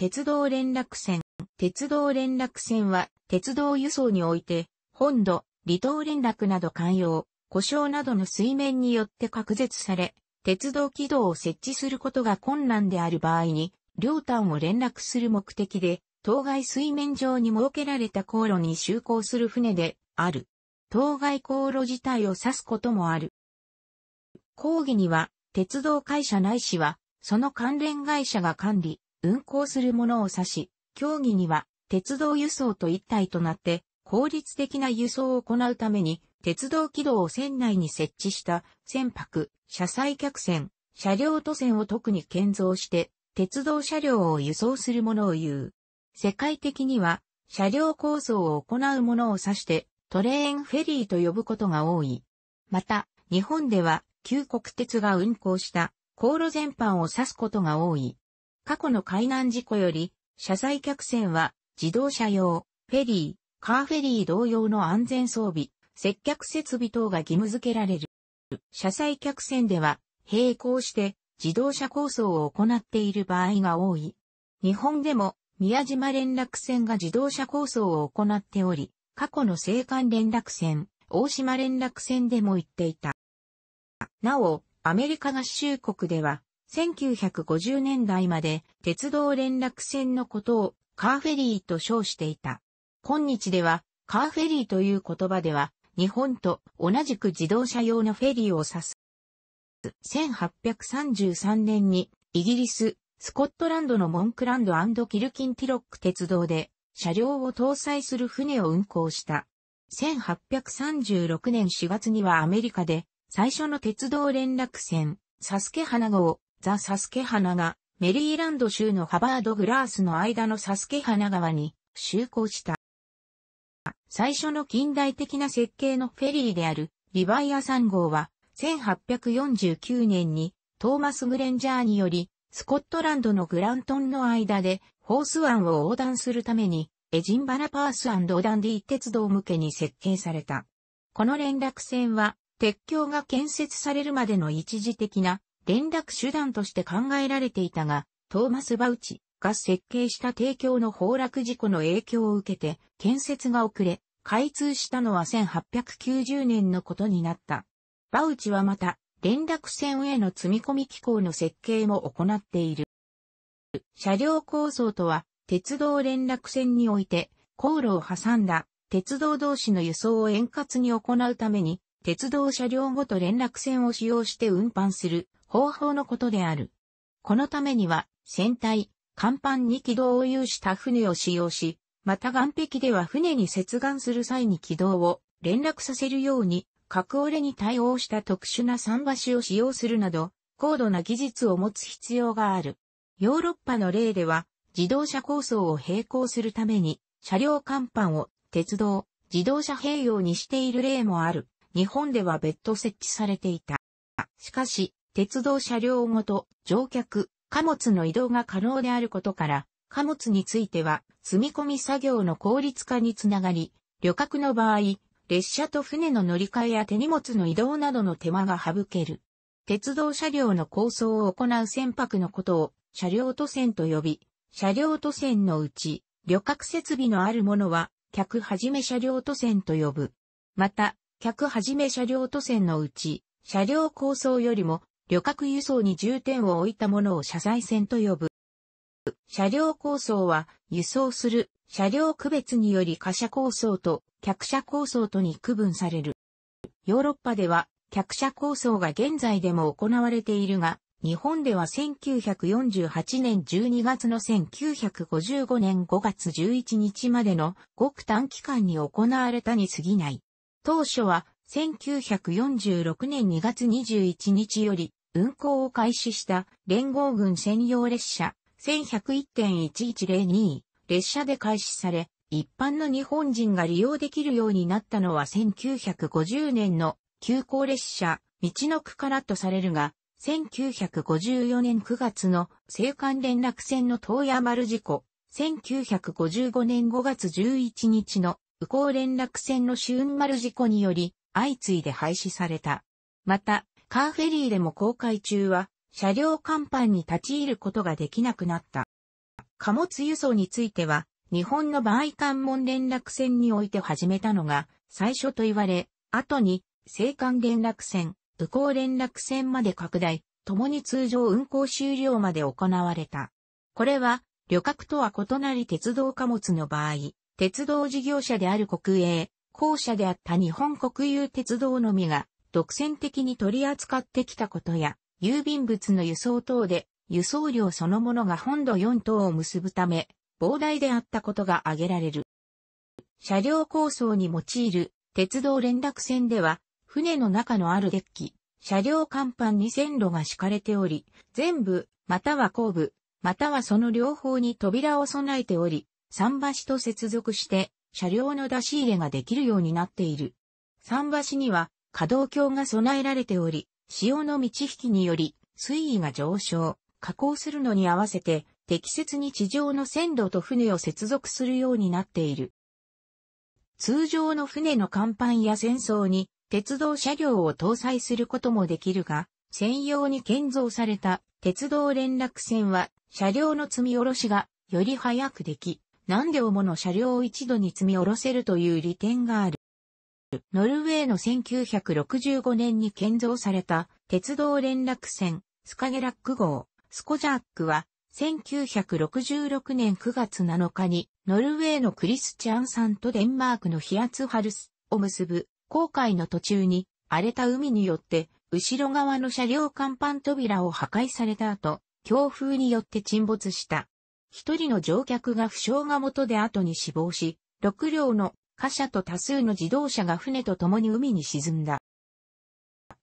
鉄道連絡船。鉄道連絡船は、鉄道輸送において、本土、離島連絡など寛容、故障などの水面によって隔絶され、鉄道軌道を設置することが困難である場合に、両端を連絡する目的で、当該水面上に設けられた航路に就航する船である。当該航路自体を指すこともある。講義には、鉄道会社ないしは、その関連会社が管理、運行するものを指し、競技には鉄道輸送と一体となって効率的な輸送を行うために鉄道軌道を船内に設置した船舶、車載客船、車両都船を特に建造して鉄道車両を輸送するものを言う。世界的には車両構造を行うものを指してトレーンフェリーと呼ぶことが多い。また、日本では旧国鉄が運行した航路全般を指すことが多い。過去の海難事故より、車載客船は自動車用、フェリー、カーフェリー同様の安全装備、接客設備等が義務付けられる。車載客船では、並行して自動車構想を行っている場合が多い。日本でも、宮島連絡船が自動車構想を行っており、過去の青函連絡船、大島連絡船でも言っていた。なお、アメリカ合衆国では、1950年代まで鉄道連絡船のことをカーフェリーと称していた。今日ではカーフェリーという言葉では日本と同じく自動車用のフェリーを指す。1833年にイギリス、スコットランドのモンクランドキルキンティロック鉄道で車両を搭載する船を運行した。1836年4月にはアメリカで最初の鉄道連絡船サスケ花号ザ・サスケ花が、メリーランド州のハバード・グラースの間のサスケ花川に就航した。最初の近代的な設計のフェリーであるリバイア3号は1849年にトーマス・グレンジャーによりスコットランドのグラントンの間でホース湾を横断するためにエジンバラパースダンディ鉄道向けに設計された。この連絡船は鉄橋が建設されるまでの一時的な連絡手段として考えられていたが、トーマス・バウチが設計した提供の崩落事故の影響を受けて建設が遅れ、開通したのは1890年のことになった。バウチはまた、連絡線への積み込み機構の設計も行っている。車両構想とは、鉄道連絡線において、航路を挟んだ鉄道同士の輸送を円滑に行うために、鉄道車両ごと連絡線を使用して運搬する方法のことである。このためには、船体、甲板に軌道を有した船を使用し、また岸壁では船に接岸する際に軌道を連絡させるように、核折れに対応した特殊な桟橋を使用するなど、高度な技術を持つ必要がある。ヨーロッパの例では、自動車構想を並行するために、車両甲板を鉄道、自動車併用にしている例もある。日本では別途設置されていた。しかし、鉄道車両ごと乗客、貨物の移動が可能であることから、貨物については積み込み作業の効率化につながり、旅客の場合、列車と船の乗り換えや手荷物の移動などの手間が省ける。鉄道車両の構想を行う船舶のことを車両都船と呼び、車両都船のうち旅客設備のあるものは客はじめ車両都船と呼ぶ。また、客はじめ車両都船のうち車両構想よりも旅客輸送に重点を置いたものを車載線と呼ぶ。車両構想は、輸送する車両区別により貨車構想と客車構想とに区分される。ヨーロッパでは、客車構想が現在でも行われているが、日本では1948年12月の1955年5月11日までのごく短期間に行われたに過ぎない。当初は1946年2月21日より運行を開始した連合軍専用列車1101.1102列車で開始され、一般の日本人が利用できるようになったのは1950年の急行列車道の区からとされるが、1954年9月の青函連絡船の東山丸事故、1955年5月11日の右航連絡船の春丸事故により、相次いで廃止された。また、カーフェリーでも航海中は、車両甲板に立ち入ることができなくなった。貨物輸送については、日本の場合関門連絡船において始めたのが、最初と言われ、後に、青函連絡船、宇港連絡船まで拡大、共に通常運行終了まで行われた。これは、旅客とは異なり鉄道貨物の場合、鉄道事業者である国営、公社であった日本国有鉄道のみが独占的に取り扱ってきたことや、郵便物の輸送等で、輸送量そのものが本土4島を結ぶため、膨大であったことが挙げられる。車両構想に用いる鉄道連絡船では、船の中のあるデッキ、車両甲板に線路が敷かれており、全部、または後部、またはその両方に扉を備えており、桟橋と接続して、車両の出し入れができるようになっている。桟橋には、可動橋が備えられており、潮の満ち引きにより水位が上昇、加工するのに合わせて適切に地上の線路と船を接続するようになっている。通常の船の甲板や戦争に鉄道車両を搭載することもできるが、専用に建造された鉄道連絡船は車両の積み下ろしがより早くでき、何両もの車両を一度に積み下ろせるという利点がある。ノルウェーの1965年に建造された鉄道連絡船スカゲラック号スコジャックは1966年9月7日にノルウェーのクリスチャンさんとデンマークのヒアツハルスを結ぶ航海の途中に荒れた海によって後ろ側の車両甲板扉を破壊された後強風によって沈没した。一人の乗客が負傷が元で後に死亡し、6両の貨車と多数の自動車が船と共に海に沈んだ。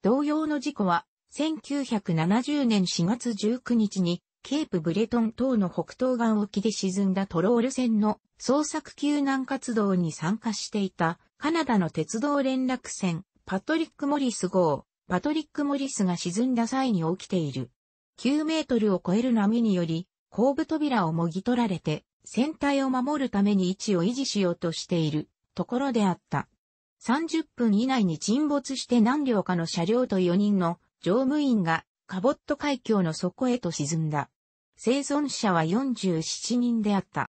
同様の事故は、1970年4月19日に、ケープブレトン島の北東岸沖で沈んだトロール船の捜索救難活動に参加していたカナダの鉄道連絡船パトリック・モリス号パトリック・モリスが沈んだ際に起きている9メートルを超える波により後部扉をもぎ取られて船体を守るために位置を維持しようとしているところであった。30分以内に沈没して何両かの車両と4人の乗務員がカボット海峡の底へと沈んだ。生存者は47人であった。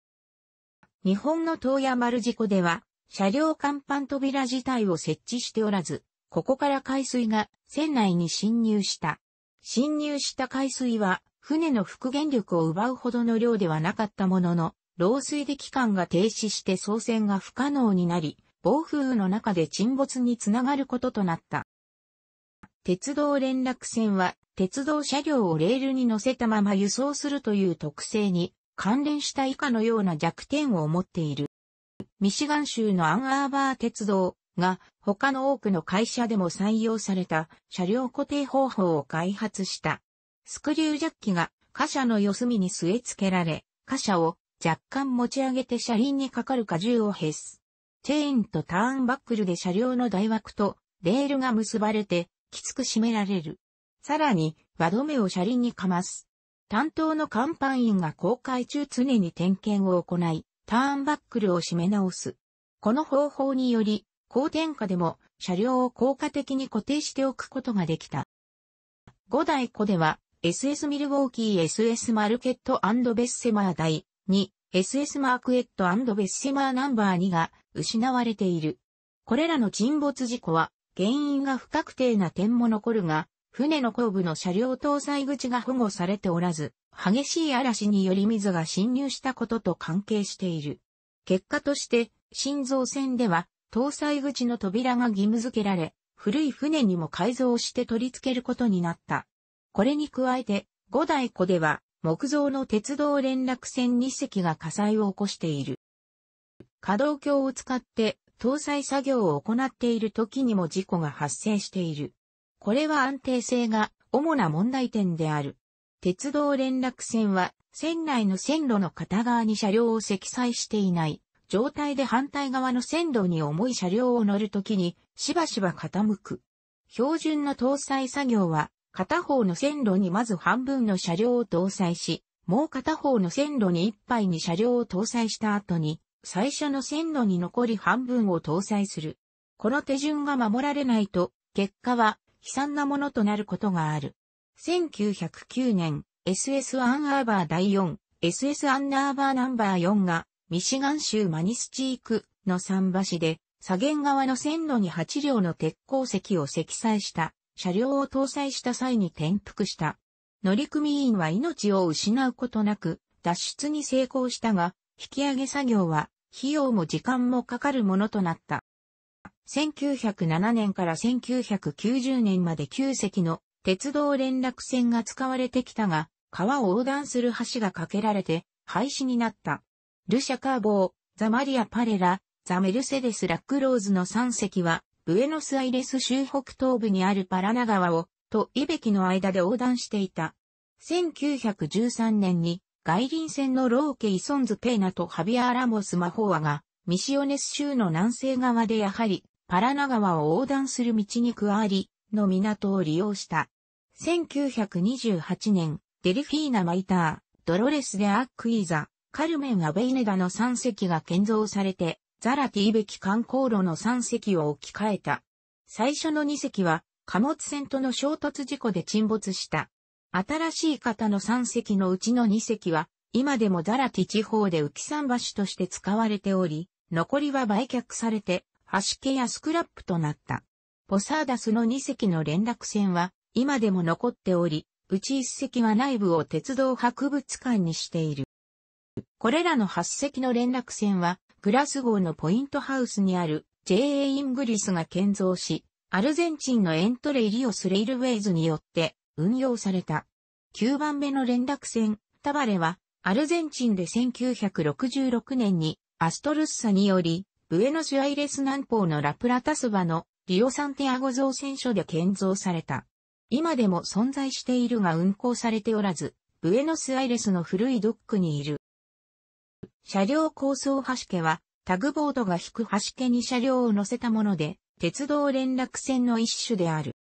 日本の東山丸事故では、車両甲板扉自体を設置しておらず、ここから海水が船内に侵入した。侵入した海水は船の復元力を奪うほどの量ではなかったものの、漏水で機関が停止して操船が不可能になり、暴風雨の中で沈没につながることとなった。鉄道連絡船は、鉄道車両をレールに乗せたまま輸送するという特性に、関連した以下のような弱点を持っている。ミシガン州のアンアーバー鉄道が他の多くの会社でも採用された車両固定方法を開発した。スクリュージャッキが貨車の四隅に据え付けられ、貨車を若干持ち上げて車輪にかかる荷重を減す。チェーンとターンバックルで車両の台枠とレールが結ばれて、きつく締められる。さらに、輪止めを車輪にかます。担当の甲板員が公開中常に点検を行い、ターンバックルを締め直す。この方法により、高点下でも車両を効果的に固定しておくことができた。5代庫では、SS ミルウォーキー SS マルケットベッセマー台、2、SS マークエットベッセマーナンバー2が失われている。これらの沈没事故は原因が不確定な点も残るが、船の後部の車両搭載口が保護されておらず、激しい嵐により水が侵入したことと関係している。結果として、新造船では搭載口の扉が義務付けられ、古い船にも改造して取り付けることになった。これに加えて、五大湖では木造の鉄道連絡船2隻が火災を起こしている。可動橋を使って搭載作業を行っている時にも事故が発生している。これは安定性が主な問題点である。鉄道連絡船は船内の線路の片側に車両を積載していない状態で反対側の線路に重い車両を乗るときにしばしば傾く。標準の搭載作業は片方の線路にまず半分の車両を搭載し、もう片方の線路に一杯に車両を搭載した後に、最初の線路に残り半分を搭載する。この手順が守られないと、結果は悲惨なものとなることがある。1909年、SS アンアーバー第4、SS アンアーバーナンバー4が、ミシガン州マニスチークの桟橋で、左舷側の線路に8両の鉄鉱石を積載した。車両を搭載した際に転覆した。乗組員は命を失うことなく、脱出に成功したが、引き上げ作業は、費用も時間もかかるものとなった。1907年から1990年まで9隻の鉄道連絡船が使われてきたが、川を横断する橋が架けられて廃止になった。ルシャカーボー、ザマリア・パレラ、ザ・メルセデス・ラックローズの3隻はブエノスアイレス州北東部にあるパラナ川を、とイベキの間で横断していた。1913年に、外輪線のローケ・イソンズ・ペーナとハビア・ラモス・マホーアが、ミシオネス州の南西側でやはり、パラナ川を横断する道に加わり、の港を利用した。1928年、デルフィーナ・マイター、ドロレス・デ・アック・イーザ、カルメン・アベイネダの3隻が建造されて、ザラティべき観光路の3隻を置き換えた。最初の2隻は貨物船との衝突事故で沈没した。新しい型の3隻のうちの2隻は今でもザラティ地方で浮き桟橋として使われており、残りは売却されて、橋家やスクラップとなった。ポサーダスの2隻の連絡船は今でも残っており、うち1隻は内部を鉄道博物館にしている。これらの8隻の連絡船はグラスゴーのポイントハウスにある JA イングリスが建造し、アルゼンチンのエントレイリオスレイルウェイズによって運用された。9番目の連絡船、タバレは、アルゼンチンで1966年にアストルッサにより、ブエノスアイレス南方のラプラタスバのリオサンティアゴ造船所で建造された。今でも存在しているが運航されておらず、ブエノスアイレスの古いドックにいる。車両構想橋家は、タグボードが引く橋家に車両を乗せたもので、鉄道連絡船の一種である。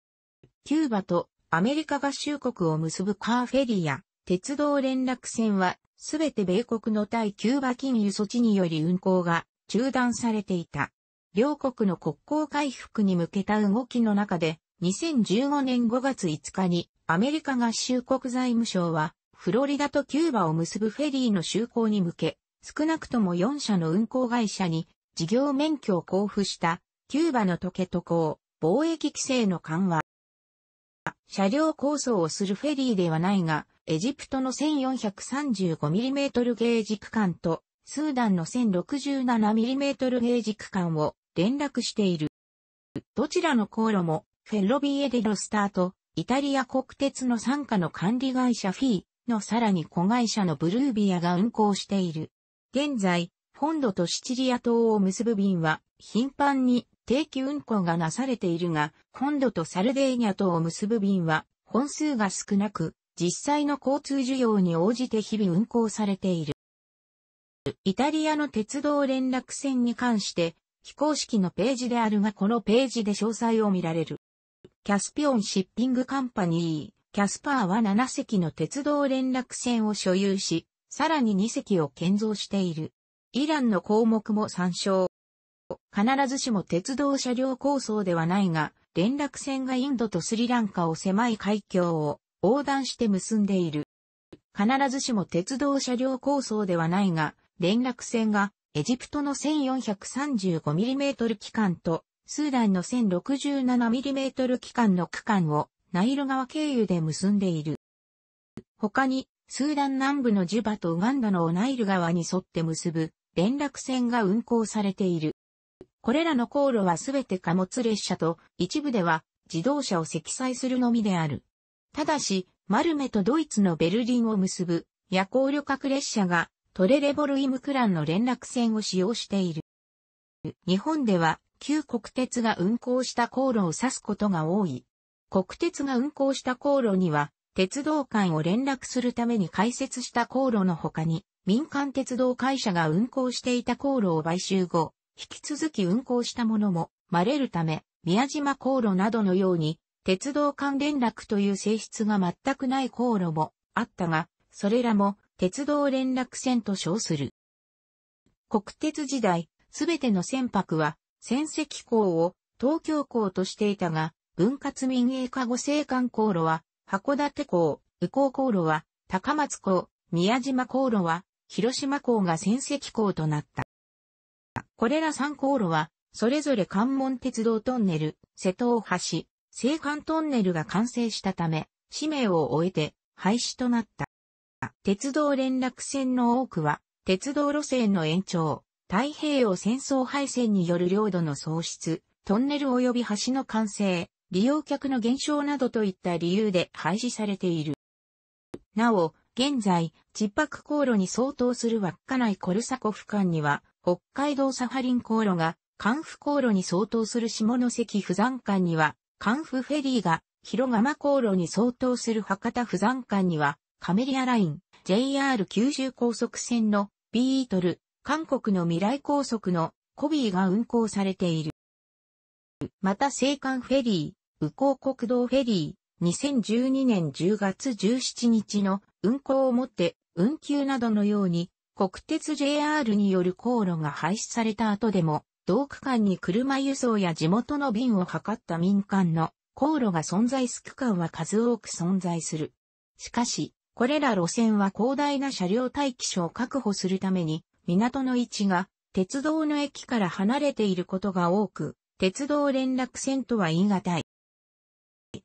キューバとアメリカ合衆国を結ぶカーフェリーや鉄道連絡船はすべて米国の対キューバ金融措置により運行が中断されていた。両国の国交回復に向けた動きの中で2015年5月5日にアメリカ合衆国財務省はフロリダとキューバを結ぶフェリーの就航に向け少なくとも4社の運航会社に事業免許を交付したキューバのトケト港、貿易規制の緩和。車両構想をするフェリーではないが、エジプトの 1435mm ゲージ区間と、スーダンの 1067mm ゲージ区間を連絡している。どちらの航路も、フェロビエデロスターと、イタリア国鉄の傘下の管理会社フィーのさらに子会社のブルービアが運行している。現在、本土とシチリア島を結ぶ便は頻繁に定期運行がなされているが、本土とサルデーニャ島を結ぶ便は本数が少なく、実際の交通需要に応じて日々運行されている。イタリアの鉄道連絡船に関して、非公式のページであるがこのページで詳細を見られる。キャスピオンシッピングカンパニー、キャスパーは7隻の鉄道連絡船を所有し、さらに2隻を建造している。イランの項目も参照。必ずしも鉄道車両構想ではないが、連絡船がインドとスリランカを狭い海峡を横断して結んでいる。必ずしも鉄道車両構想ではないが、連絡船がエジプトの 1435mm 機関とスーダンの 1067mm 機関の区間をナイル川経由で結んでいる。他にスーダン南部のジュバとウガンダのオナイル川に沿って結ぶ連絡船が運行されている。これらの航路はすべて貨物列車と一部では自動車を積載するのみである。ただし、マルメとドイツのベルリンを結ぶ夜行旅客列車がトレレボルイムクランの連絡船を使用している。日本では旧国鉄が運行した航路を指すことが多い。国鉄が運行した航路には鉄道館を連絡するために開設した航路の他に、民間鉄道会社が運行していた航路を買収後、引き続き運行したものも、まれるため、宮島航路などのように、鉄道間連絡という性質が全くない航路もあったが、それらも鉄道連絡船と称する。国鉄時代、すべての船舶は、船籍港を東京港としていたが、分割民営化後生函航路は函館港、宇港航路は、高松港、宮島航路は、広島港が戦績港となった。これら3航路は、それぞれ関門鉄道トンネル、瀬戸大橋、青函トンネルが完成したため、使命を終えて廃止となった。鉄道連絡線の多くは、鉄道路線の延長、太平洋戦争敗戦による領土の喪失、トンネル及び橋の完成、利用客の減少などといった理由で廃止されている。なお、現在、チパク航路に相当する稚内コルサコフ間には、北海道サハリン航路が、関府航路に相当する下関不山間には、関府フェリーが、広釜航路に相当する博多不山間には、カメリアライン、JR 九州高速線のビートル、韓国の未来高速のコビーが運行されている。また青函フェリ宇高国道フェリー、2012年10月17日の運行をもって、運休などのように、国鉄 JR による航路が廃止された後でも、同区間に車輸送や地元の便を図った民間の航路が存在す区間は数多く存在する。しかし、これら路線は広大な車両待機所を確保するために、港の位置が鉄道の駅から離れていることが多く、鉄道連絡線とは言い難い。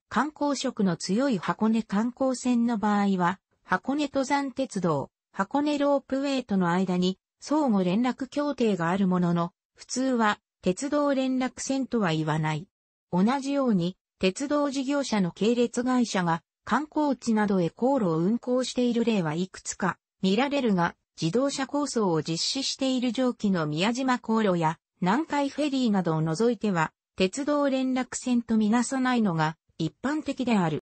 観光色の強い箱根観光船の場合は、箱根登山鉄道、箱根ロープウェイとの間に相互連絡協定があるものの、普通は鉄道連絡船とは言わない。同じように、鉄道事業者の系列会社が観光地などへ航路を運行している例はいくつか見られるが、自動車構想を実施している上記の宮島航路や南海フェリーなどを除いては、鉄道連絡船とみなさないのが一般的である。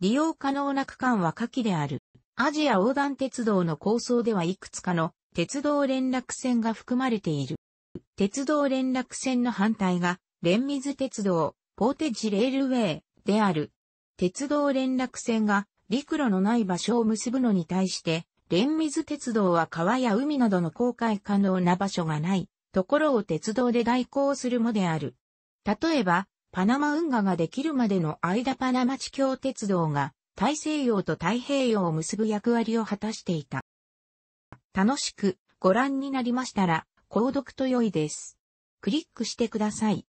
利用可能な区間は下記である。アジア横断鉄道の構想ではいくつかの鉄道連絡線が含まれている。鉄道連絡線の反対が、連水鉄道、ポーテジレールウェイである。鉄道連絡線が陸路のない場所を結ぶのに対して、連水鉄道は川や海などの公開可能な場所がないところを鉄道で代行するもである。例えば、パナマ運河ができるまでの間パナマ地峡鉄道が大西洋と太平洋を結ぶ役割を果たしていた。楽しくご覧になりましたら、購読と良いです。クリックしてください。